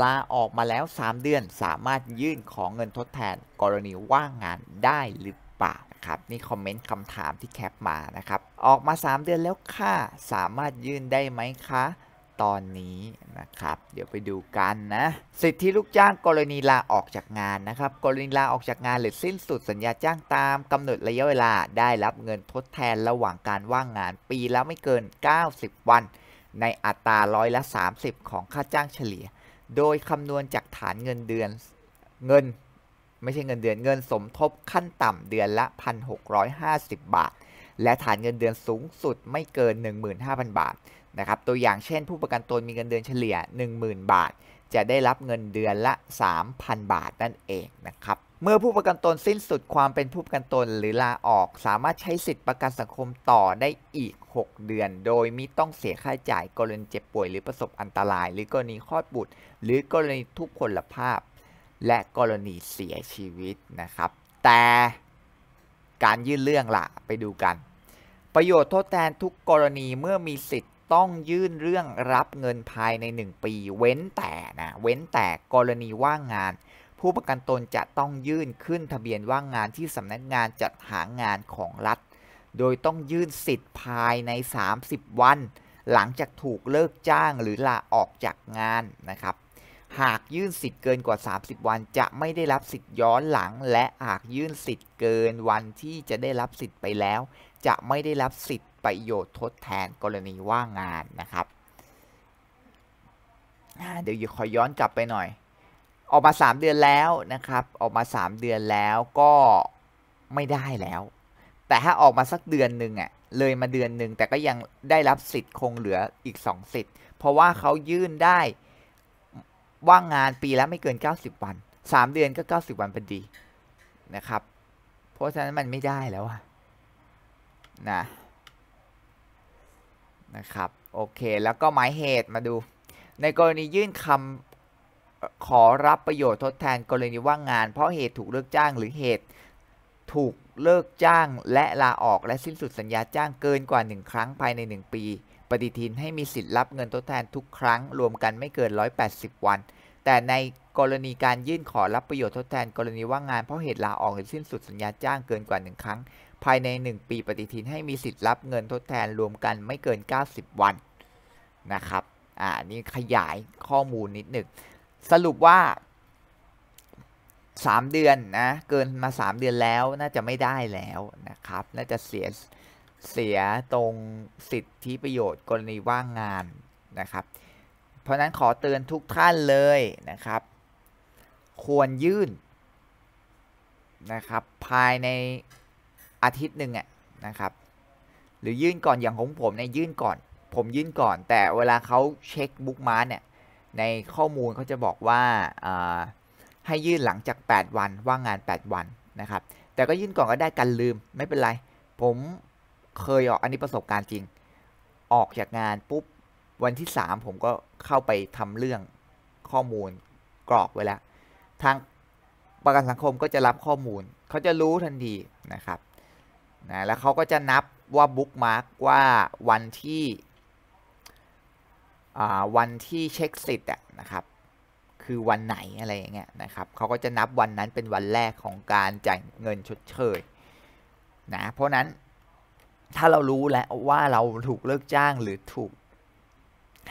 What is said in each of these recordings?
ลาออกมาแล้ว 3 เดือนสามารถยื่นของเงินทดแทนกรณีว่างงานได้หรือเปล่านะครับนี่คอมเมนต์คำถามที่แคปมานะครับออกมา 3 เดือนแล้วค่ะสามารถยื่นได้ไหมคะ ตอนนี้นะครับเดี๋ยวไปดูกันนะสิทธิลูกจ้างกรณีลาออกจากงานนะครับกรณีลาออกจากงานหรือสิ้นสุดสัญญาจ้างตามกำหนดระยะเวลาได้รับเงินทดแทนระหว่างการว่างงาน ปีละไม่เกิน 90 วัน ในอัตราร้อยละ 30 ของค่าจ้างเฉลี่ยโดยคำนวณจากฐานเงินเดือนเงินไม่ใช่เงินเดือนเงินสมทบขั้นต่ำเดือนละ 1,650 บาท และฐานเงินเดือนสูงสุดไม่เกิน 15,000 บาทนะครับตัวอย่างเช่นผู้ประกันตนมีเงินเดือนเฉลี่ย 10,000 บาท จะได้รับเงินเดือนละ 3,000 บาทนั่นเองนะครับเมื่อผู้ประกันตนสิ้นสุดความเป็นผู้ประกันตนหรือลาออกสามารถใช้สิทธิประกันสังคมต่อได้อีก 6 เดือน โดยมิต้องเสียค่าใช้จ่ายกรณีเจ็บป่วยหรือประสบอันตราย หรือกรณีคลอดบุตร หรือกรณีทุพพลภาพ และกรณีเสียชีวิตนะครับ แต่การยื่นเรื่องละไปดูกัน ประโยชน์ทดแทนทุกกรณีเมื่อมีสิทธิต้องยื่นเรื่องรับเงินภายใน1ปี เว้นแต่นะเว้นแต่กรณีว่างงานผู้ประกันตนจะต้องยื่นขึ้นทะเบียนว่างงานที่สำนักงานจัดหางานของรัฐ โดยต้องยื่นสิทธิ์ภายใน 30 วัน หลังจากถูกเลิกจ้างหรือลาออกจากงานนะครับ หากยื่นสิทธิ์เกินกว่า 30 วัน จะไม่ได้รับสิทธิ์ย้อนหลัง และหากยื่นสิทธิ์เกินวันที่จะได้รับสิทธิ์ไปแล้ว จะไม่ได้รับสิทธิ์ประโยชน์ทดแทนกรณีว่างงานนะครับเดี๋ยวขอย้อนกลับไปหน่อยออกมา 3 เดือนแล้วนะครับ ออกมา 3 เดือนแล้วก็ไม่ได้แล้ว แต่ถ้าออกมาสักเดือนหนึ่งอะ่ะเลยมาเดือนหนึ่งแต่ก็ยังได้รับสิทธิ์คงเหลืออีก 2 สิทธิ์ เพราะว่าเขายื่นได้ว่างงานปีละไม่เกิน 90 วัน 3 เดือนก็ 90 วันพอดีนะครับ เพราะฉะนั้นมันไม่ได้แล้วนะนะครับโอเคแล้วก็หมายเหตุมาดู ในกรณียื่นคำขอรับประโยชน์ทดแทนกรณีว่างงานเพราะเหตุถูกเลิกจ้างหรือเหตุ ถูกเลิกจ้างและลาออกและสิ้นสุดสัญญาจ้างเกินกว่า 1 ครั้งภายใน 1 ปี ปฏิทินให้มีสิทธิ์รับเงินทดแทนทุกครั้งรวมกันไม่เกิน 180 วัน แต่ในกรณีการยื่นขอรับประโยชน์ทดแทน กรณีว่างงานเพราะเหตุลาออกหรือสิ้นสุดสัญญาจ้างเกินกว่า 1 ครั้ง ภายใน 1 ปี ปฏิทินให้มีสิทธิ์รับเงินทดแทนรวมกันไม่เกิน 90 วันนะครับอ่านี่ขยายข้อมูลนิดหนึ่งสรุปว่าสามเดือนนะเกินมาสามเดือนแล้วน่าจะไม่ได้แล้วนะครับน่าจะเสียเสียตรงสิทธิประโยชน์กรณีว่างงานนะครับเพราะนั้นขอเตือนทุกท่านเลยนะครับ ควรยื่นนะครับภายในอาทิตย์หนึ่งอ่ะนะครับหรือยื่นก่อนอย่างของผมเนี่ยยื่นก่อน ผมยื่นก่อน แต่เวลาเขาเช็คบุ๊กมาร์เนี่ยในข้อมูลเขาจะบอกว่าให้ยื่นหลังจาก 8 วันว่างงาน 8 วันนะครับแต่ก็ยื่นก่อนก็ได้กันลืม ไม่เป็นไร ผมเคยออกอันนี้ประสบการณ์จริงออกจากงานปุ๊บ วันที่ 3 ผมก็เข้าไปทำเรื่องข้อมูลกรอกไว้แล้วทางประกันสังคมก็จะรับข้อมูล เขาจะรู้ทันทีนะครับนะแล้วเขาก็จะนับว่าบุ๊กมาร์กว่าวันที่วันที่เช็คสิทธิ์นะครับคือวันไหนอะไรอย่างเงี้ยนะครับเขาก็จะนับวันนั้นเป็นวันแรกของการจ่ายเงินชดเชยนะเพราะนั้นถ้าเรารู้แล้วว่าเราถูกเลิกจ้างหรือถูก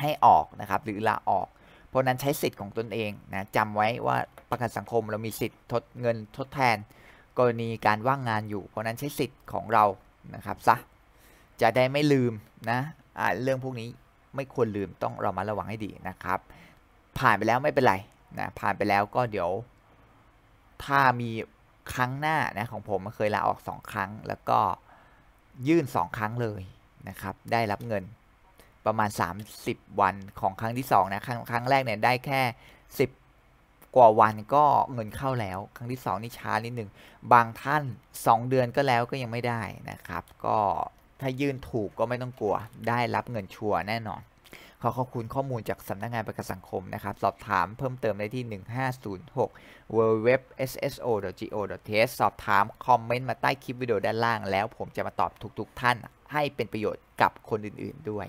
ให้ออกนะครับหรือลาออก เพราะนั้นใช้สิทธิ์ของตนเองนะจำไว้ว่าประกันสังคมเรามีสิทธิ์ทดเงินทดแทนกรณีการว่างงานอยู่ เพราะนั้นใช้สิทธิ์ของเรานะครับซะจะได้ไม่ลืมนะะเรื่องพวกนี้ไม่ควรลืมต้องเรามาระวังให้ดีนะครับ ผ่านไปแล้วไม่เป็นไรนะผ่านไปแล้วก็เดี๋ยว ถ้ามีครั้งหน้านะของผมเคยลาออก 2 ครั้ง แล้วก็ยื่น 2 ครั้งเลยนะครับ ได้รับเงินประมาณ 30 วันของครั้งที่2นะครั้งครั้งแรกเนี่ยได้แค่10กว่าวันก็เงินเข้าแล้วครั้งที่2นี่ช้านิดหนึ่งบางท่าน 2 เดือนก็แล้วก็ยังไม่ได้นะครับ ก็ถ้ายื่นถูกก็ไม่ต้องกลัว ได้รับเงินชัวร์แน่นอนขอขอบคุณข้อมูลจากสำนักงงานประกันสังคมนะครับ สอบถามเพิ่มเติมได้ที่ 1506 w w w s s o g o t h สอบถามคอมเมนต์มาใต้คลิปวิดีโอด้านล่างแล้วผมจะมาตอบทุกๆท่านให้เป็นประโยชน์กับคนอื่นๆด้วย